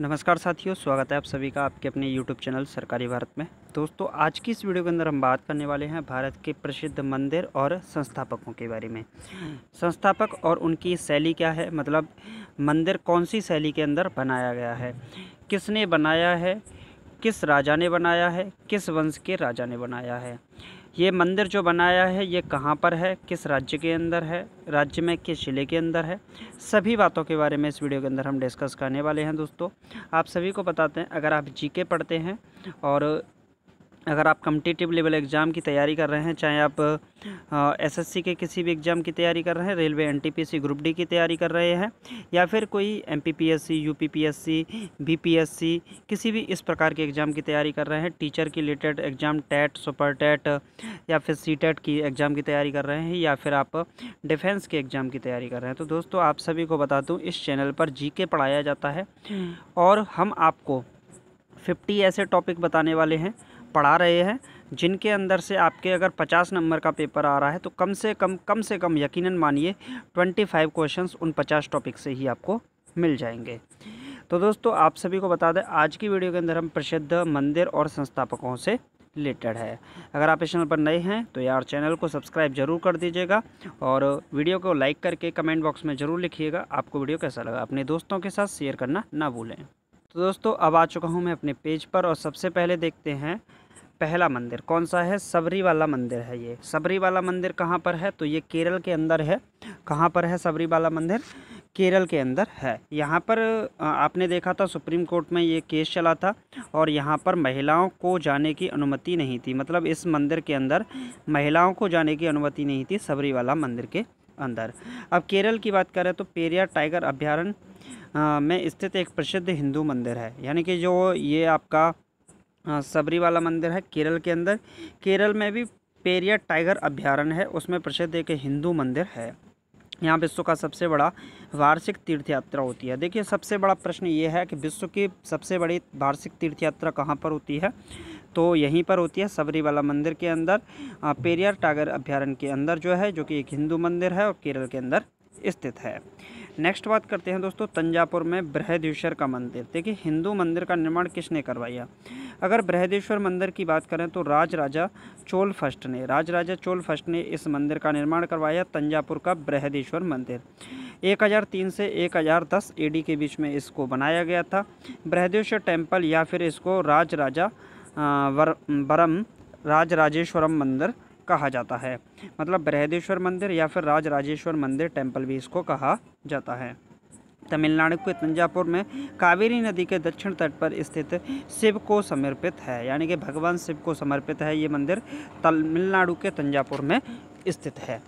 नमस्कार साथियों स्वागत है आप सभी का आपके अपने YouTube चैनल सरकारी भारत में दोस्तों आज की इस वीडियो के अंदर हम बात करने वाले हैं भारत के प्रसिद्ध मंदिर और संस्थापकों के बारे में संस्थापक और उनकी शैली क्या है मतलब मंदिर कौन सी शैली के अंदर बनाया गया है किसने बनाया है किस राजा ने बनाया है किस वंश के राजा ने बनाया है ये मंदिर जो बनाया है ये कहाँ पर है किस राज्य के अंदर है राज्य में किस ज़िले के अंदर है सभी बातों के बारे में इस वीडियो के अंदर हम डिस्कस करने वाले हैं दोस्तों आप सभी को बताते हैं अगर आप जीके पढ़ते हैं और अगर आप कम्पिटिटिव लेवल एग्ज़ाम की तैयारी कर रहे हैं चाहे आप एसएससी के किसी भी एग्ज़ाम की तैयारी कर रहे हैं रेलवे एनटीपीसी ग्रुप डी की तैयारी कर रहे हैं या फिर कोई एमपीपीएससी यूपीपीएससी बीपीएससी किसी भी इस प्रकार के एग्ज़ाम की तैयारी कर रहे हैं टीचर की related exam TET super TET या फिर सी की एग्ज़ाम की तैयारी कर रहे हैं या फिर आप डिफेंस के एग्ज़ाम की तैयारी कर रहे हैं तो दोस्तों आप सभी को बता दूँ इस चैनल पर जी पढ़ाया जाता है हम्म। और हम आपको फिफ्टी ऐसे टॉपिक बताने वाले हैं पढ़ा रहे हैं जिनके अंदर से आपके अगर 50 नंबर का पेपर आ रहा है तो कम से कम कम से कम यकीनन मानिए 25 क्वेश्चन उन 50 टॉपिक से ही आपको मिल जाएंगे तो दोस्तों आप सभी को बता दें आज की वीडियो के अंदर हम प्रसिद्ध मंदिर और संस्थापकों से रिलेटेड है अगर आप इस चैनल पर नए हैं तो यार चैनल को सब्सक्राइब जरूर कर दीजिएगा और वीडियो को लाइक करके कमेंट बॉक्स में ज़रूर लिखिएगा आपको वीडियो कैसा लगा अपने दोस्तों के साथ शेयर करना ना भूलें तो दोस्तों अब आ चुका हूँ मैं अपने पेज पर और सबसे पहले देखते हैं पहला मंदिर कौन सा है सबरी वाला मंदिर है ये सबरी वाला मंदिर कहाँ पर है तो ये केरल के अंदर है कहाँ पर है सबरी वाला मंदिर केरल के अंदर है यहाँ पर आपने देखा था सुप्रीम कोर्ट में ये केस चला था और यहाँ पर महिलाओं को जाने की अनुमति नहीं थी मतलब इस मंदिर के अंदर महिलाओं को जाने की अनुमति नहीं थी सबरीवाला मंदिर के अंदर अब केरल की बात करें तो पेरिया टाइगर अभ्यारण्य में स्थित एक प्रसिद्ध हिंदू मंदिर है यानी कि जो ये आपका हाँ, सबरीवाला मंदिर है केरल के अंदर केरल में भी पेरिया टाइगर अभ्यारण्य है उसमें प्रसिद्ध एक हिंदू मंदिर है यहाँ विश्व का सबसे बड़ा वार्षिक तीर्थ यात्रा होती है देखिए सबसे बड़ा प्रश्न ये है कि विश्व की सबसे बड़ी वार्षिक तीर्थ यात्रा कहाँ पर होती है तो यहीं पर होती है सबरीवाला मंदिर के अंदर पेरियर टाइगर अभ्यारण्य के अंदर जो है जो कि एक हिंदू मंदिर है और केरल के अंदर स्थित है नेक्स्ट बात करते हैं दोस्तों तंजापुर में बृहदेश्वर का मंदिर देखिए हिंदू मंदिर का निर्माण किसने करवाया अगर बृहदेश्वर मंदिर की बात करें तो राज राजा चोल फर्स्ट ने राज राजा चोल फर्स्ट ने इस मंदिर का निर्माण करवाया तंजापुर का बृहदेश्वर मंदिर 1003 से 1010 डी के बीच में इसको बनाया गया था बृहदेश्वर टेम्पल या फिर इसको राज राजा वर वरम राज राजेश्वरम मंदिर कहा जाता है मतलब बृहदेश्वर मंदिर या फिर राज राजेश्वर मंदिर टेम्पल भी इसको कहा जाता है तमिलनाडु के तंजापुर में कावेरी नदी के दक्षिण तट पर स्थित शिव को समर्पित है यानी कि भगवान शिव को समर्पित है ये मंदिर तमिलनाडु के तंजापुर में स्थित है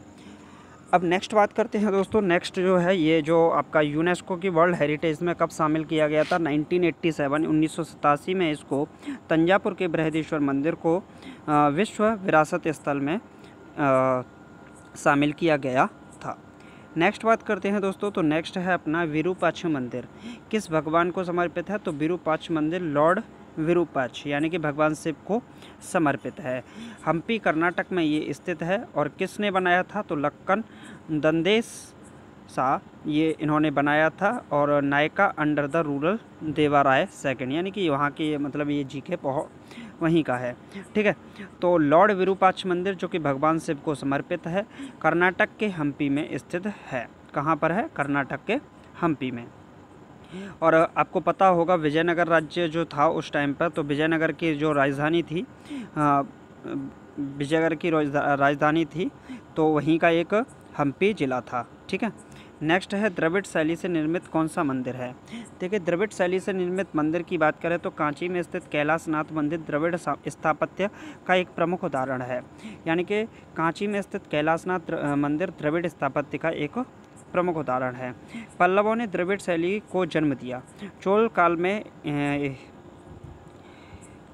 अब नेक्स्ट बात करते हैं दोस्तों नेक्स्ट जो है ये जो आपका यूनेस्को की वर्ल्ड हेरिटेज में कब शामिल किया गया था 1987 1987 में इसको तंजापुर के बृहदेश्वर मंदिर को विश्व विरासत स्थल में शामिल किया गया था नेक्स्ट बात करते हैं दोस्तों तो नेक्स्ट है अपना विरूपाक्ष मंदिर किस भगवान को समर्पित है तो विरूपाक्ष मंदिर लॉर्ड विरूपाक्ष यानी कि भगवान शिव को समर्पित है हम्पी कर्नाटक में ये स्थित है और किसने बनाया था तो लक्कन दंदेश सा ये इन्होंने बनाया था और Nayaka under the ruler Devaraya second यानी कि वहाँ की मतलब ये जी के पह वहीं का है ठीक है तो लॉर्ड विरूपाक्ष मंदिर जो कि भगवान शिव को समर्पित है कर्नाटक के हम्पी में स्थित है कहाँ पर है कर्नाटक के हम्पी में और आपको पता होगा विजयनगर राज्य जो था उस टाइम पर तो विजयनगर की जो राजधानी थी विजयनगर की राजधानी थी तो वहीं का एक हम्पी ज़िला था ठीक है नेक्स्ट है द्रविड़ शैली से निर्मित कौन सा मंदिर है देखिए द्रविड़ शैली से निर्मित मंदिर की बात करें तो कांची में स्थित कैलाशनाथ मंदिर द्रविड़ स्थापत्य का एक प्रमुख उदाहरण है यानी कि कांची में स्थित कैलाशनाथ मंदिर द्रविड़ स्थापत्य का एक प्रमुख उदाहरण है पल्लवों ने द्रविड़ शैली को जन्म दिया चोल काल में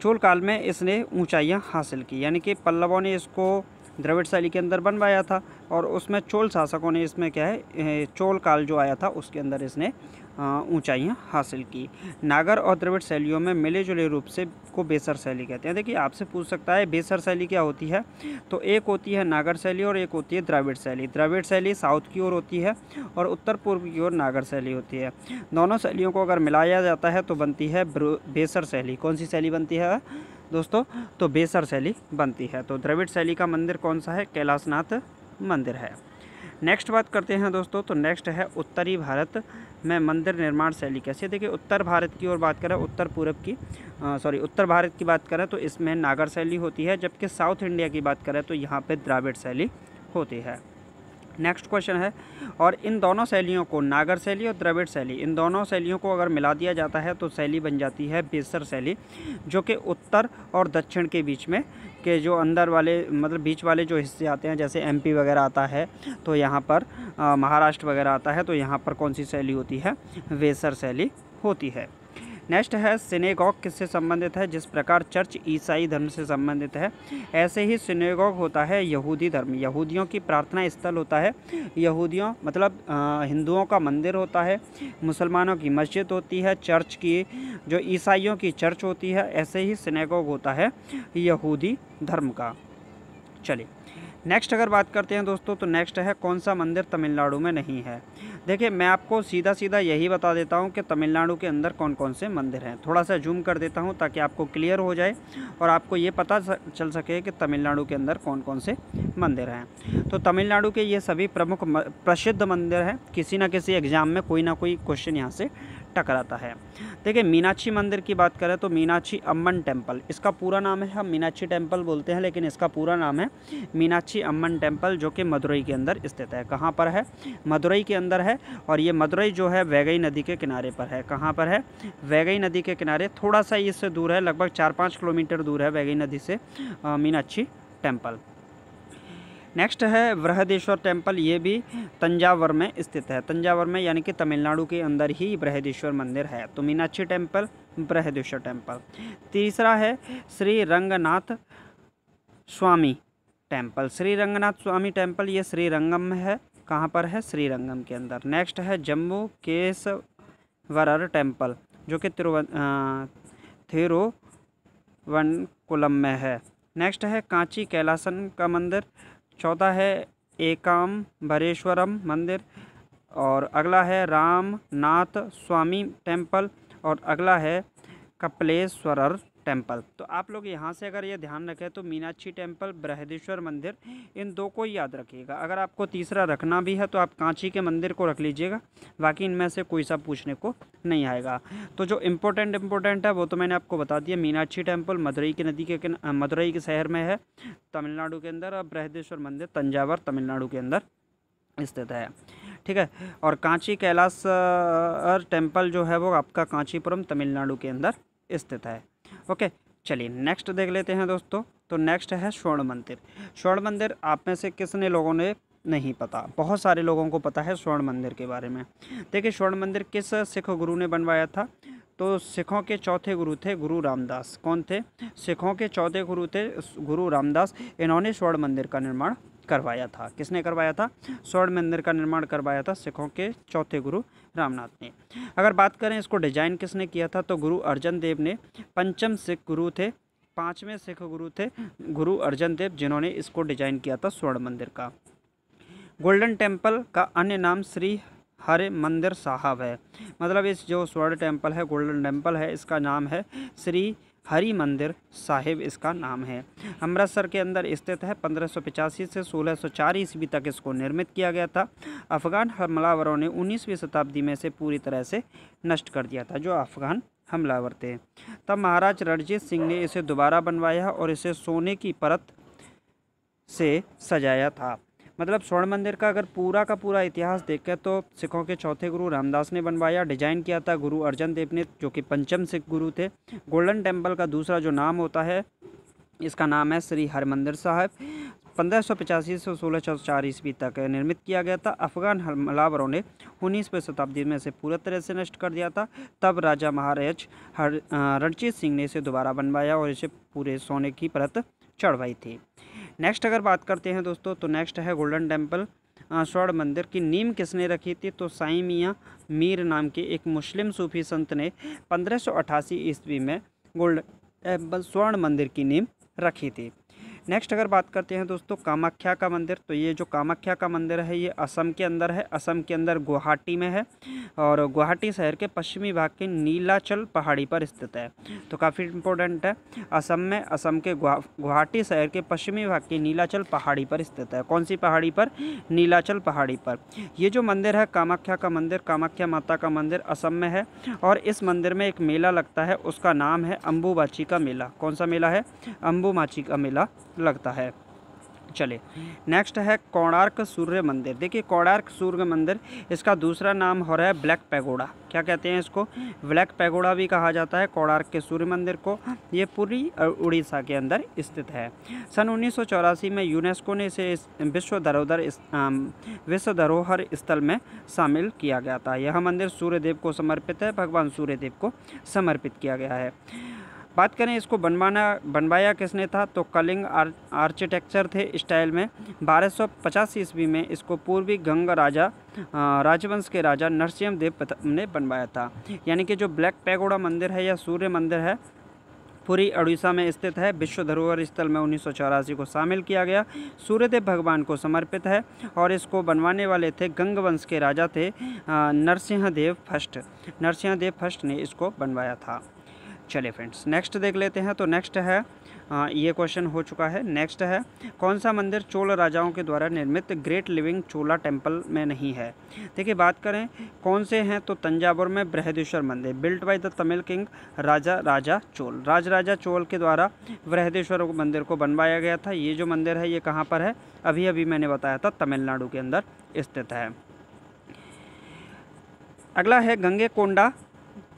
चोल काल में इसने ऊंचाइयां हासिल की यानी कि पल्लवों ने इसको द्रविड़ शैली के अंदर बनवाया था और उसमें चोल शासकों ने इसमें क्या है चोल काल जो आया था उसके अंदर इसने ऊंचाइयां हासिल की नागर और द्रविड़ शैलियों में मिले जुले रूप से को बेसर शैली कहते हैं देखिए आपसे पूछ सकता है बेसर शैली क्या होती है तो एक होती है नागर शैली और एक होती है द्रविड़ शैली द्रविड़ शैली साउथ की ओर होती है और उत्तर पूर्व की ओर नागर शैली होती है दोनों शैलियों को अगर मिलाया जाता है तो बनती है बेसर शैली कौन सी शैली बनती है दोस्तों तो बेसर शैली बनती है तो द्रविड़ शैली का मंदिर कौन सा है कैलाशनाथ मंदिर है नेक्स्ट बात करते हैं दोस्तों तो नेक्स्ट है उत्तरी भारत में मंदिर निर्माण शैली कैसे देखिए उत्तर भारत की ओर बात करें उत्तर पूर्व की सॉरी उत्तर भारत की बात करें तो इसमें नागर शैली होती है जबकि साउथ इंडिया की बात करें तो यहाँ पर द्राविड़ शैली होती है नेक्स्ट क्वेश्चन है और इन दोनों शैलियों को नागर शैली और द्रविड़ शैली इन दोनों शैलियों को अगर मिला दिया जाता है तो शैली बन जाती है बेसर शैली जो कि उत्तर और दक्षिण के बीच में के जो अंदर वाले मतलब बीच वाले जो हिस्से आते हैं जैसे एमपी वगैरह आता है तो यहाँ पर महाराष्ट्र वगैरह आता है तो यहाँ पर कौन सी शैली होती है वेसर शैली होती है नेक्स्ट है सिनेगॉग किससे संबंधित है जिस प्रकार चर्च ईसाई धर्म से संबंधित है ऐसे ही सिनेगॉग होता है यहूदी धर्म यहूदियों की प्रार्थना स्थल होता है यहूदियों मतलब हिंदुओं का मंदिर होता है मुसलमानों की मस्जिद होती है चर्च की जो ईसाइयों की चर्च होती है ऐसे ही सिनेगॉग होता है यहूदी धर्म का चलिए नेक्स्ट अगर बात करते हैं दोस्तों तो नेक्स्ट है कौन सा मंदिर तमिलनाडु में नहीं है देखिए मैं आपको सीधा सीधा यही बता देता हूँ कि तमिलनाडु के अंदर कौन कौन से मंदिर हैं थोड़ा सा जूम कर देता हूँ ताकि आपको क्लियर हो जाए और आपको ये पता चल सके कि तमिलनाडु के अंदर कौन कौन से मंदिर हैं तो तमिलनाडु के ये सभी प्रमुख प्रसिद्ध मंदिर हैं किसी न किसी एग्ज़ाम में कोई ना कोई क्वेश्चन यहाँ से टकराता है देखिए मीनाक्षी मंदिर की बात करें तो मीनाक्षी अम्बन टेम्पल इसका पूरा नाम है हम मीनाक्षी टेम्पल बोलते हैं लेकिन इसका पूरा नाम है मीनाक्षी अम्बन टेम्पल जो कि मदुरई के अंदर स्थित है कहाँ पर है मदुरई के अंदर है और ये मदुरई जो है वैगई नदी के किनारे पर है कहाँ पर है वैगई नदी के किनारे थोड़ा सा इससे दूर है लगभग चार पाँच किलोमीटर दूर है वैगई नदी से मीनाक्षी टेम्पल नेक्स्ट है बृहदेश्वर टेम्पल ये भी तंजावर में स्थित है तंजावर में यानी कि तमिलनाडु के अंदर ही बृहदेश्वर मंदिर है तो मीनाक्षी टेम्पल बृहदेश्वर टेम्पल तीसरा है श्री रंगनाथ स्वामी टेम्पल श्री रंगनाथ स्वामी टेम्पल ये श्री रंगम में है कहाँ पर है श्री रंगम के अंदर नेक्स्ट है जम्मू केसवरर टेम्पल जो कि तिरुवन थिरुवनकुलम में है नेक्स्ट है कांची कैलासन का मंदिर चौथा है एकाम भरेश्वरम मंदिर और अगला है रामनाथ स्वामी टेम्पल और अगला है कपलेश्वर टेम्पल तो आप लोग यहाँ से अगर ये ध्यान रखें तो मीनाक्षी टेम्पल बृहदेश्वर मंदिर इन दो को याद रखिएगा अगर आपको तीसरा रखना भी है तो आप कांची के मंदिर को रख लीजिएगा बाकी इनमें से कोई सा पूछने को नहीं आएगा तो जो इम्पोर्टेंट इम्पोर्टेंट है वो तो मैंने आपको बता दिया मीनाक्षी टेम्पल मदुरई की नदी के मदुरई के शहर में है तमिलनाडु के अंदर और बृहदेश्वर मंदिर तंजावर तमिलनाडु के अंदर स्थित है ठीक है और कांची कैलाश टेम्पल जो है वो आपका कांचीपुरम तमिलनाडु के अंदर स्थित है ओके चलिए नेक्स्ट देख लेते हैं दोस्तों तो नेक्स्ट है स्वर्ण मंदिर स्वर्ण मंदिर आप में से किसने लोगों ने नहीं पता बहुत सारे लोगों को पता है स्वर्ण मंदिर के बारे में देखिए स्वर्ण मंदिर किस सिख गुरु ने बनवाया था तो सिखों के चौथे गुरु थे गुरु रामदास कौन थे सिखों के चौथे गुरु थे गुरु रामदास इन्होंने स्वर्ण मंदिर का निर्माण करवाया था किसने करवाया था स्वर्ण मंदिर का निर्माण करवाया था सिखों के चौथे गुरु रामनाथ ने अगर बात करें इसको डिजाइन किसने किया था तो गुरु अर्जन देव ने पंचम सिख गुरु थे पाँचवें सिख गुरु थे गुरु अर्जन देव जिन्होंने इसको डिजाइन किया था स्वर्ण मंदिर का गोल्डन टेम्पल का अन्य नाम श्री हरे मंदिर साहब है मतलब इस जो स्वर्ण टेम्पल है गोल्डन टेम्पल है इसका नाम है श्री हरी मंदिर साहिब इसका नाम है अमृतसर के अंदर स्थित है पंद्रह से चार ईस्वी तक इसको निर्मित किया गया था अफ़गान हमलावरों ने उन्नीसवीं शताब्दी में से पूरी तरह से नष्ट कर दिया था जो अफ़गान हमलावर थे तब महाराज रणजीत सिंह ने इसे दोबारा बनवाया और इसे सोने की परत से सजाया था मतलब स्वर्ण मंदिर का अगर पूरा का पूरा इतिहास देखें तो सिखों के चौथे गुरु रामदास ने बनवाया डिजाइन किया था गुरु अर्जन देव ने जो कि पंचम सिख गुरु थे गोल्डन टेम्पल का दूसरा जो नाम होता है इसका नाम है श्री हरिमंदिर साहब पंद्रह सौ से सोलह सौ चार ईस्वी तक निर्मित किया गया था अफगान हमलावरों ने उन्नीसवें शताब्दी में इसे पूरी तरह से नष्ट कर दिया था तब राजा महाराज हर रणजीत सिंह ने इसे दोबारा बनवाया और इसे पूरे सोने की परत चढ़वाई थी नेक्स्ट अगर बात करते हैं दोस्तों तो नेक्स्ट है गोल्डन टेम्पल स्वर्ण मंदिर की नीम किसने रखी थी तो साई मियाँ मीर नाम के एक मुस्लिम सूफी संत ने 1588 ईस्वी में गोल्ड स्वर्ण मंदिर की नीम रखी थी नेक्स्ट अगर बात करते हैं दोस्तों कामाख्या का मंदिर तो ये जो कामाख्या का मंदिर है ये असम के अंदर है असम के अंदर गुवाहाटी में है और गुवाहाटी शहर के पश्चिमी भाग के नीलाचल पहाड़ी पर स्थित है तो काफ़ी इंपॉर्टेंट है असम में असम के गुवाहाटी शहर के पश्चिमी भाग के नीलाचल पहाड़ी पर स्थित है कौन सी पहाड़ी पर नीलाचल पहाड़ी पर ये जो मंदिर है कामाख्या का मंदिर कामाख्या माता का मंदिर असम में है और इस मंदिर में एक मेला लगता है उसका नाम है अम्बूबाची का मेला कौन सा मेला है अम्बूमाची का मेला लगता है चले नेक्स्ट है कोणार्क सूर्य मंदिर देखिए कोणार्क सूर्य मंदिर इसका दूसरा नाम हो रहा है ब्लैक पैगोडा क्या कहते हैं इसको ब्लैक पैगोडा भी कहा जाता है कोणार्क के सूर्य मंदिर को ये पूरी उड़ीसा के अंदर स्थित है सन उन्नीस में यूनेस्को ने इसे विश्व धरोहर विश्व धरोहर स्थल में शामिल किया गया था यह मंदिर सूर्यदेव को समर्पित है भगवान सूर्यदेव को समर्पित किया गया है बात करें इसको बनवाना बनवाया किसने था तो कलिंग आर, आर्किटेक्चर थे स्टाइल में बारह सौ ईस्वी में इसको पूर्वी गंग राजा राजवंश के राजा नरसिंह देव ने बनवाया था यानी कि जो ब्लैक पैगोड़ा मंदिर है या सूर्य मंदिर है पूरी उड़ीसा में स्थित है विश्व धरोहर स्थल में उन्नीस को शामिल किया गया सूर्यदेव भगवान को समर्पित है और इसको बनवाने वाले थे गंग वंश के राजा थे नरसिंह देव फर्स्ट नरसिंह देव फर्स्ट ने इसको बनवाया था चलिए फ्रेंड्स नेक्स्ट देख लेते हैं तो नेक्स्ट है आ, ये क्वेश्चन हो चुका है नेक्स्ट है कौन सा मंदिर चोल राजाओं के द्वारा निर्मित ग्रेट लिविंग चोला टेम्पल में नहीं है देखिए बात करें कौन से हैं तो तंजावुर में बृहदेश्वर मंदिर built by the Tamil king Raja Raja Chola Raja Raja Chola के द्वारा बृहदेश्वर मंदिर को बनवाया गया था ये जो मंदिर है ये कहाँ पर है अभी अभी मैंने बताया था तमिलनाडु के अंदर स्थित है अगला है गंगे कोंडा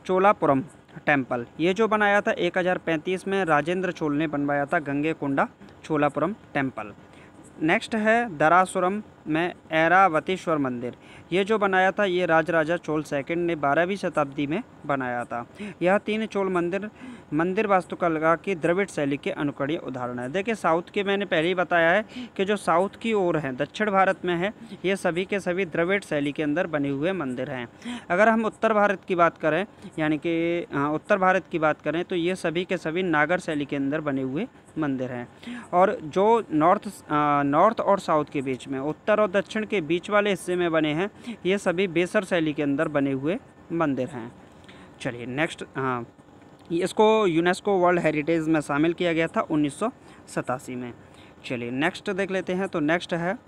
चोलापुरम टेम्पल ये जो बनाया था 1035 में राजेंद्र चोल ने बनवाया था Gangaikonda Cholapuram temple next है दरासुरम में ऐरावतीश्वर मंदिर ये जो बनाया था ये राज राजा चोल सेकंड ने बारहवीं शताब्दी में बनाया था यह तीन चोल मंदिर मंदिर वास्तुकला की द्रविड़ शैली के अनुकरणीय उदाहरण है देखिए साउथ के मैंने पहले ही बताया है कि जो साउथ की ओर हैं दक्षिण भारत में है ये सभी के सभी द्रविड़ शैली के अंदर बने हुए मंदिर हैं अगर हम उत्तर भारत की बात करें यानी कि उत्तर भारत की बात करें तो ये सभी के सभी नागर शैली के अंदर बने हुए मंदिर हैं और जो नॉर्थ नॉर्थ और साउथ के बीच में उत्तर उत्तर और दक्षिण के बीच वाले हिस्से में बने हैं ये सभी बेसर शैली के अंदर बने हुए मंदिर हैं चलिए नेक्स्ट हाँ इसको यूनेस्को वर्ल्ड हेरिटेज में शामिल किया गया था उन्नीस में चलिए नेक्स्ट देख लेते हैं तो नेक्स्ट है आ,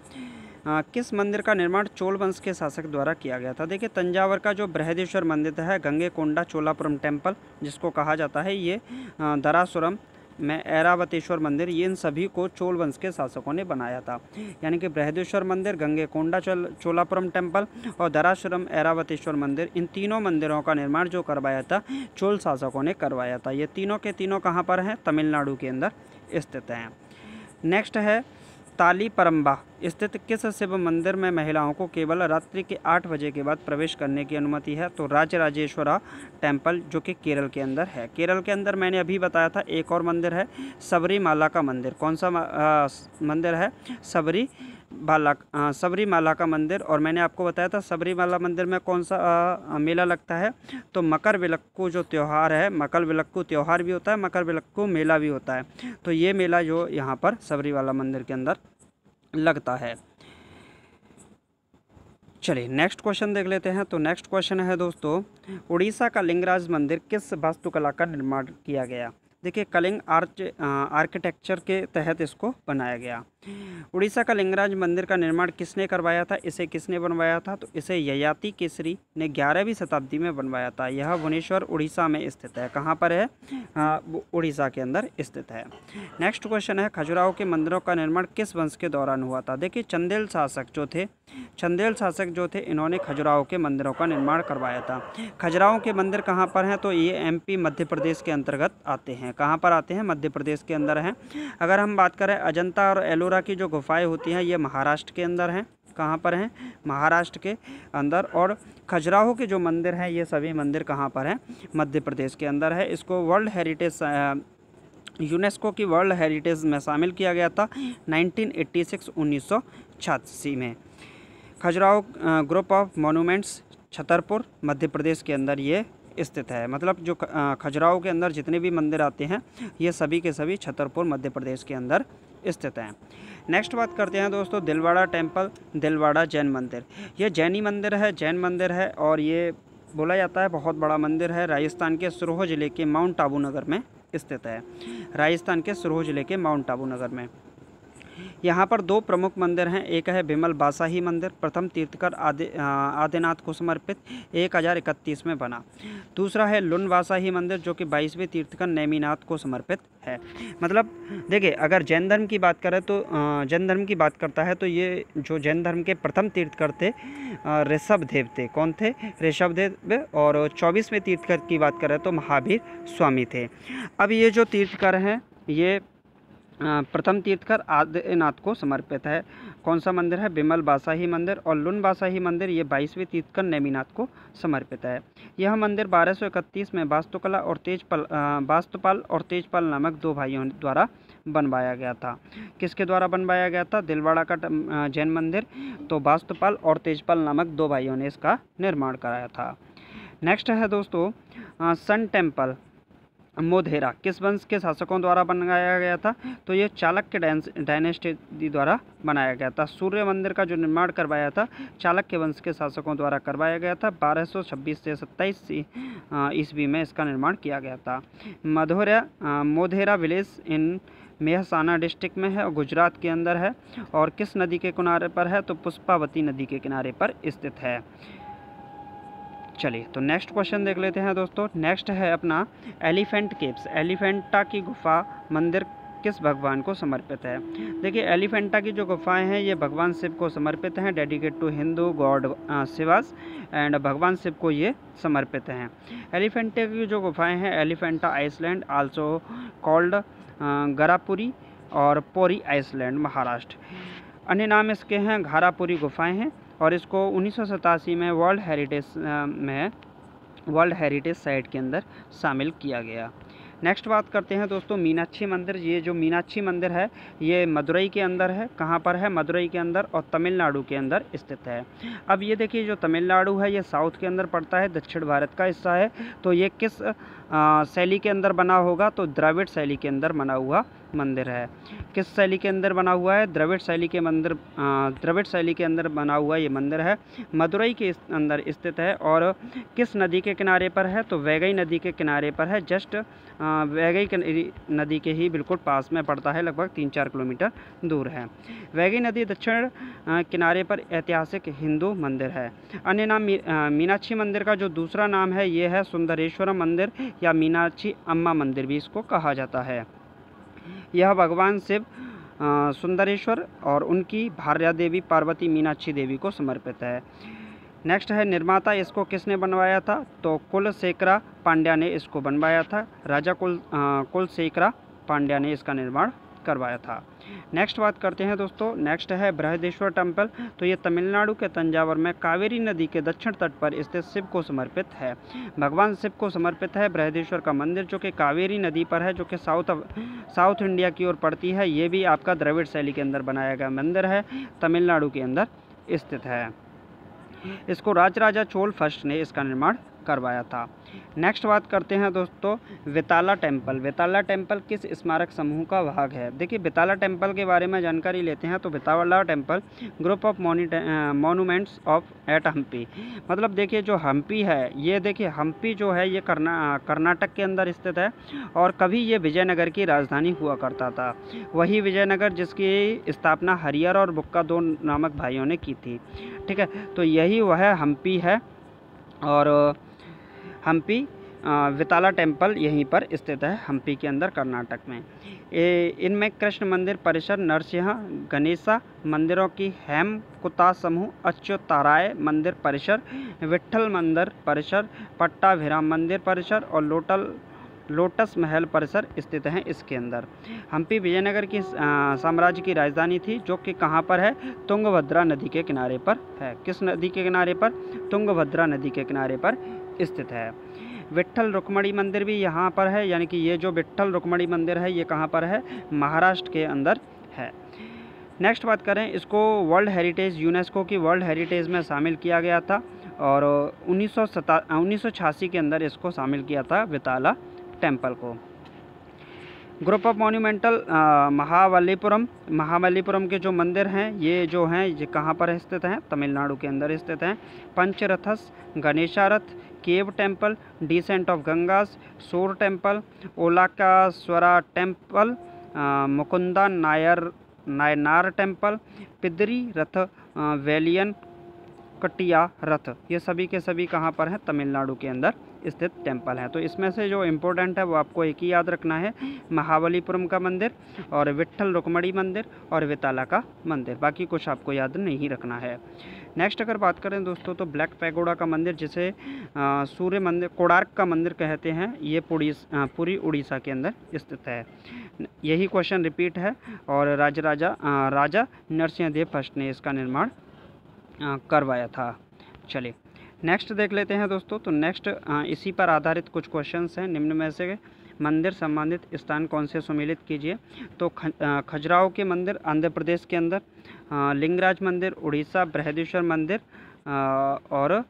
हाँ, किस मंदिर का निर्माण चोल वंश के शासक द्वारा किया गया था देखिए तंजावर का जो बृहदेश्वर मंदिर है गंगे कोंडा चोलापुरम टेम्पल जिसको कहा जाता है ये हाँ, दरासुरम में ऐरावतेश्वर मंदिर ये इन सभी को चोल वंश के शासकों ने बनाया था यानी कि बृहदेश्वर मंदिर गंगे कोंडा चोलापुरम टेम्पल और धराश्रम ऐरावतेश्वर मंदिर इन तीनों मंदिरों का निर्माण जो करवाया था चोल शासकों ने करवाया था ये तीनों के तीनों कहाँ पर हैं तमिलनाडु के अंदर स्थित हैं नेक्स्ट है ताली परम्बा स्थित किस शिव मंदिर में महिलाओं को केवल रात्रि के आठ बजे के बाद प्रवेश करने की अनुमति है तो राज्य राजेश्वरा टेम्पल जो कि केरल के अंदर है केरल के अंदर मैंने अभी बताया था एक और मंदिर है सबरीमाला का मंदिर कौन सा आ, मंदिर है सबरी बाला सबरीमाला का मंदिर और मैंने आपको बताया था सबरीमाला मंदिर में कौन सा आ, मेला लगता है तो मकर विलक्कू जो त्यौहार है मकर विलक्कू त्यौहार भी होता है मकर विलक्कू मेला भी होता है तो ये मेला जो यहाँ पर सबरीमाला मंदिर के अंदर लगता है चलिए नेक्स्ट क्वेश्चन देख लेते हैं तो नेक्स्ट क्वेश्चन है दोस्तों उड़ीसा का लिंगराज मंदिर किस वास्तुकला का निर्माण किया गया देखिए कलिंग आर्च आर्किटेक्चर के तहत इसको बनाया गया उड़ीसा का लिंगराज मंदिर का निर्माण किसने करवाया था इसे किसने बनवाया था तो इसे ययाति केसरी ने ग्यारहवीं शताब्दी में बनवाया था यह भुवनेश्वर उड़ीसा में स्थित है कहाँ पर है उड़ीसा के अंदर स्थित है नेक्स्ट क्वेश्चन है खजुराहो के मंदिरों का निर्माण किस वंश के दौरान हुआ था देखिए चंदेल शासक जो थे चंदेल शासक जो थे इन्होंने खजुराहो के मंदिरों का निर्माण करवाया था खजुराहो के मंदिर कहाँ पर हैं तो ये एम मध्य प्रदेश के अंतर्गत आते हैं कहाँ पर आते हैं मध्य प्रदेश के अंदर हैं अगर हम बात करें अजंता और एलो एलोरा की जो गुफाएं होती हैं ये महाराष्ट्र के अंदर हैं कहाँ पर हैं महाराष्ट्र के अंदर और खजुराहो के जो मंदिर हैं ये सभी मंदिर कहाँ पर हैं मध्य प्रदेश के अंदर है इसको वर्ल्ड हेरिटेज यूनेस्को की वर्ल्ड हेरिटेज में शामिल किया गया था 1986 एट्टी में Khajuraho group of monuments Chhatarpur Madhya Pradesh के अंदर ये स्थित है मतलब जो खजुराहो के अंदर जितने भी मंदिर आते हैं ये सभी के सभी छतरपुर मध्य प्रदेश के अंदर स्थित हैं नेक्स्ट बात करते हैं दोस्तों दिलवाड़ा टेम्पल दिलवाड़ा जैन मंदिर ये जैनी मंदिर है जैन मंदिर है और ये बोला जाता है बहुत बड़ा मंदिर है राजस्थान के सरोह ज़िले के माउंट आबू नगर में स्थित है राजस्थान के सरोह ज़िले के माउंट आबू नगर में यहाँ पर दो प्रमुख मंदिर हैं एक है बिमल बासाही मंदिर प्रथम तीर्थकर आदि आदिनाथ को समर्पित एक हज़ार इकतीस में बना दूसरा है लुन बासाही मंदिर जो कि बाईसवें तीर्थकर नैमीनाथ को समर्पित है मतलब देखिए अगर जैन धर्म की बात करें तो जैन धर्म की बात करता है तो ये जो जैन धर्म के प्रथम तीर्थकर थे ऋषभ देव थे कौन थे ऋषभ देव और चौबीसवें तीर्थकर की बात करें तो महावीर स्वामी थे अब ये जो तीर्थकर हैं ये प्रथम तीर्थकर आदिनाथ को समर्पित है कौन सा मंदिर है बिमल बासाही मंदिर और लुन बासाही मंदिर ये बाईसवें तीर्थकर नेमीनाथ को समर्पित है यह मंदिर 1231 में वास्तुकला और तेजपाल वास्तुपाल और तेजपाल नामक दो भाइयों द्वारा बनवाया गया था किसके द्वारा बनवाया गया था दिलवाड़ा का जैन मंदिर तो वास्तुपाल और तेजपाल नामक दो भाइयों ने इसका निर्माण कराया था नेक्स्ट है दोस्तों सन टेम्पल मोधेरा किस वंश के शासकों द्वारा बनाया गया था तो ये चालक्य डायनेस्टी द्वारा बनाया गया था सूर्य मंदिर का जो निर्माण करवाया था चालक्य वंश के शासकों द्वारा करवाया गया था 1226 से 27 ईस्वी में इसका निर्माण किया गया था मधोरा Modhera village in Mehsana district में है और गुजरात के अंदर है और किस नदी के किनारे पर है तो पुष्पावती नदी के किनारे पर स्थित है चलिए तो नेक्स्ट क्वेश्चन देख लेते हैं दोस्तों नेक्स्ट है अपना एलिफेंट केप्स एलिफेंटा की गुफा मंदिर किस भगवान को समर्पित है देखिए एलिफेंटा की जो गुफाएं हैं ये भगवान शिव को समर्पित हैं dedicate to Hindu god Shiva's and भगवान शिव को ये समर्पित हैं एलिफेंटे की जो गुफाएं हैं Elephanta island also called Gharapuri और पोरी आइसलैंड महाराष्ट्र अन्य नाम इसके हैं घारापुरी गुफाएं हैं और इसको उन्नीस में वर्ल्ड हेरिटेज में वर्ल्ड हेरिटेज साइट के अंदर शामिल किया गया नेक्स्ट बात करते हैं दोस्तों मीनाक्षी मंदिर ये जो मीनाक्षी मंदिर है ये मदुरई के अंदर है कहाँ पर है मदुरई के अंदर और तमिलनाडु के अंदर स्थित है अब ये देखिए जो तमिलनाडु है ये साउथ के अंदर पड़ता है दक्षिण भारत का हिस्सा है तो ये किस शैली के अंदर बना होगा तो द्रविड़ शैली के अंदर बना हुआ मंदिर है किस शैली के अंदर बना हुआ है द्रविड़ शैली के मंदिर द्रविड़ शैली के अंदर बना हुआ ये मंदिर है मदुरई के अंदर स्थित है और किस नदी के किनारे पर है तो वैगई नदी के किनारे पर है जस्ट वैगई नदी के ही बिल्कुल पास में पड़ता है लगभग तीन चार किलोमीटर दूर है वैगई नदी दक्षिण किनारे पर ऐतिहासिक हिंदू मंदिर है अन्य नाम मीनाक्षी मंदिर का जो दूसरा नाम है ये है सुंदरेश्वरम मंदिर या मीनाक्षी अम्मा मंदिर भी इसको कहा जाता है यह भगवान शिव सुंदरेश्वर और उनकी भार्या देवी पार्वती मीनाक्षी देवी को समर्पित है नेक्स्ट है निर्माता इसको किसने बनवाया था तो कुलशेखरा पांड्या ने इसको बनवाया था राजा कुल कुलशेखरा पांड्या ने इसका निर्माण करवाया था नेक्स्ट बात करते हैं दोस्तों नेक्स्ट है बृहदेश्वर टेम्पल तो ये तमिलनाडु के तंजावर में कावेरी नदी के दक्षिण तट पर स्थित शिव को समर्पित है भगवान शिव को समर्पित है बृहदेश्वर का मंदिर जो कि कावेरी नदी पर है जो कि साउथ साउथ इंडिया की ओर पड़ती है ये भी आपका द्रविड़ शैली के अंदर बनाया गया मंदिर है तमिलनाडु के अंदर स्थित है इसको राजराजा चोल फर्स्ट ने इसका निर्माण करवाया था नेक्स्ट बात करते हैं दोस्तों वेताला टेम्पल वेताला टेम्पल किस स्मारक समूह का भाग है देखिए बेताला टेम्पल के बारे में जानकारी लेते हैं तो Vittala temple group of monuments of at Hampi मतलब देखिए जो हम्पी है ये देखिए हम्पी जो है ये करना कर्नाटक के अंदर स्थित है और कभी ये विजयनगर की राजधानी हुआ करता था वही विजयनगर जिसकी स्थापना हरियर और बुक्का दो नामक भाइयों ने की थी ठीक है तो यही वह हम्पी है और हम्पी विताला टेम्पल यहीं पर स्थित है हम्पी के अंदर कर्नाटक में इनमें कृष्ण मंदिर परिसर नरसिंह गणेशा मंदिरों की हेम कुता समूह अच्युताराय मंदिर परिसर विट्ठल मंदिर परिसर पट्टा भिराम मंदिर परिसर और लोटल लोटस महल परिसर स्थित हैं इसके अंदर हम्पी विजयनगर की साम्राज्य की राजधानी थी जो कि कहाँ पर है तुंगभद्रा नदी के किनारे पर है किस नदी के किनारे पर तुंगभद्रा नदी के किनारे पर स्थित है विट्ठल रुक्मणी मंदिर भी यहाँ पर है यानी कि ये जो विट्ठल रुक्मणी मंदिर है ये कहाँ पर है महाराष्ट्र के अंदर है नेक्स्ट बात करें इसको वर्ल्ड हेरिटेज यूनेस्को की वर्ल्ड हेरिटेज में शामिल किया गया था और उन्नीस सौ के अंदर इसको शामिल किया था विताला टेम्पल को group of monumental Mahabalipuram Mahabalipuram के जो मंदिर हैं ये जो हैं ये कहाँ पर स्थित हैं तमिलनाडु के अंदर स्थित हैं Pancharathas Ganesharatha cave temple descent of Gangas shore temple स्वरा टेम्पल मुकुंदा नायर नायनार टेम्पल पिदरी रथ वेलियन कटिया रथ ये सभी के सभी कहाँ पर हैं तमिलनाडु के अंदर स्थित टेम्पल हैं तो इसमें से जो इम्पोर्टेंट है वो आपको एक ही याद रखना है महाबलीपुरम का मंदिर और विट्ठल रुकमणी मंदिर और विताला का मंदिर बाकी कुछ आपको याद नहीं रखना है नेक्स्ट अगर बात करें दोस्तों तो ब्लैक पैगोडा का मंदिर जिसे सूर्य मंदिर कोडार्क का मंदिर कहते हैं ये पुरी पूरी उड़ीसा के अंदर स्थित है यही क्वेश्चन रिपीट है और राज राजा राजा नरसिंहदेव फर्स्ट ने इसका निर्माण करवाया था चलिए नेक्स्ट देख लेते हैं दोस्तों तो नेक्स्ट इसी पर आधारित कुछ क्वेश्चंस हैं निम्न में से मंदिर संबंधित स्थान कौन से सुमिलित कीजिए तो ख, खजुराहो के मंदिर आंध्र प्रदेश के अंदर लिंगराज मंदिर उड़ीसा बृहदेश्वर मंदिर और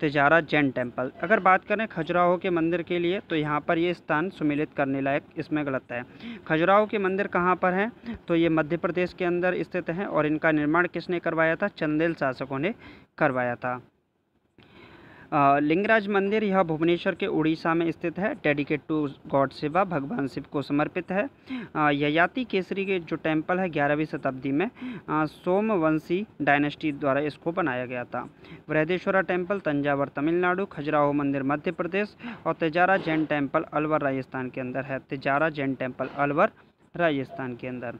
तिजारा जैन टेम्पल अगर बात करें खजुराहो के मंदिर के लिए तो यहाँ पर ये स्थान सुमिलित करने लायक इसमें गलत है खजुराहो के मंदिर कहाँ पर है तो ये मध्य प्रदेश के अंदर स्थित हैं और इनका निर्माण किसने करवाया था चंदेल शासकों ने करवाया था लिंगराज मंदिर यह भुवनेश्वर के उड़ीसा में स्थित है डेडिकेट टू गॉड शिवा भगवान शिव को समर्पित है ययाति केसरी के जो टेम्पल है ग्यारहवीं शताब्दी में सोमवंशी डायनेस्टी द्वारा इसको बनाया गया था वृहदेश्वरा टेम्पल तंजावर तमिलनाडु खजुराहो मंदिर मध्य प्रदेश और तेजारा जैन टेम्पल अलवर राजस्थान के अंदर है तेजारा जैन टेम्पल अलवर राजस्थान के अंदर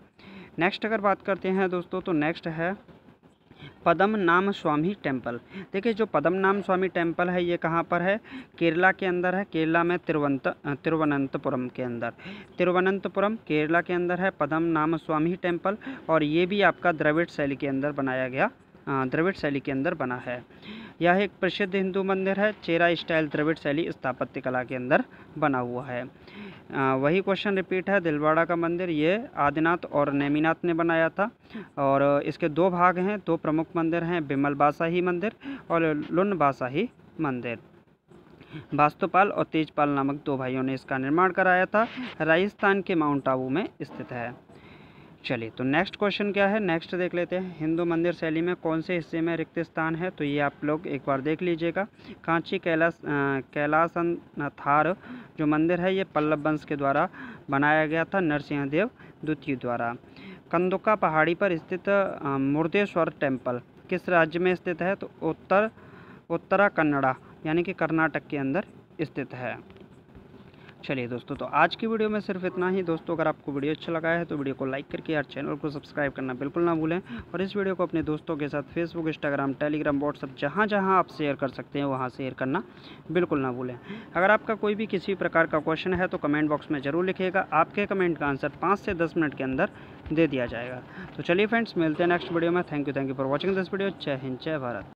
नेक्स्ट अगर बात करते हैं दोस्तों तो नेक्स्ट है पदम नाम स्वामी टेम्पल देखिए जो पदम नाम स्वामी टेम्पल है ये कहाँ पर है केरला के अंदर है केरला में तिरुवंत तिरुवनंतपुरम के अंदर तिरुवनंतपुरम केरला के अंदर है पदम नाम स्वामी टेम्पल और ये भी आपका द्रविड़ शैली के अंदर बनाया गया द्रविड़ शैली के अंदर बना है यह एक प्रसिद्ध हिंदू मंदिर है चेरा स्टाइल द्रविड़ शैली स्थापत्य कला के अंदर बना हुआ है आ, वही क्वेश्चन रिपीट है दिलवाड़ा का मंदिर ये आदिनाथ और नेमीनाथ ने बनाया था और इसके दो भाग हैं दो प्रमुख मंदिर हैं बिमल बासाही मंदिर और लुन बासाही मंदिर वास्तुपाल और तेजपाल नामक दो भाइयों ने इसका निर्माण कराया था राजस्थान के माउंट आबू में स्थित है चलिए तो नेक्स्ट क्वेश्चन क्या है नेक्स्ट देख लेते हैं हिंदू मंदिर शैली में कौन से हिस्से में रिक्त स्थान है तो ये आप लोग एक बार देख लीजिएगा कांची कैलाश कैलासन थार जो मंदिर है ये पल्लव वंश के द्वारा बनाया गया था नरसिंहदेव द्वितीय द्वारा कंदुका पहाड़ी पर स्थित मुर्देश्वर टेम्पल किस राज्य में स्थित है तो उत्तर उत्तरा कन्नड़ा यानी कि कर्नाटक के अंदर स्थित है चलिए दोस्तों तो आज की वीडियो में सिर्फ इतना ही दोस्तों अगर आपको वीडियो अच्छा लगा है तो वीडियो को लाइक करके यार चैनल को सब्सक्राइब करना बिल्कुल ना भूलें और इस वीडियो को अपने दोस्तों के साथ फेसबुक इंस्टाग्राम टेलीग्राम व्हाट्सअप जहाँ जहाँ आप शेयर कर सकते हैं वहाँ शेयर करना बिल्कुल ना भूलें अगर आपका कोई भी किसी प्रकार का क्वेश्चन है तो कमेंट बॉक्स में ज़रूर लिखिएगा आपके कमेंट का आंसर पाँच से दस मिनट के अंदर दे दिया जाएगा तो चलिए फ्रेंड्स मिलते हैं नेक्स्ट वीडियो में thank you thank you for watching this video Jai Hind जय भारत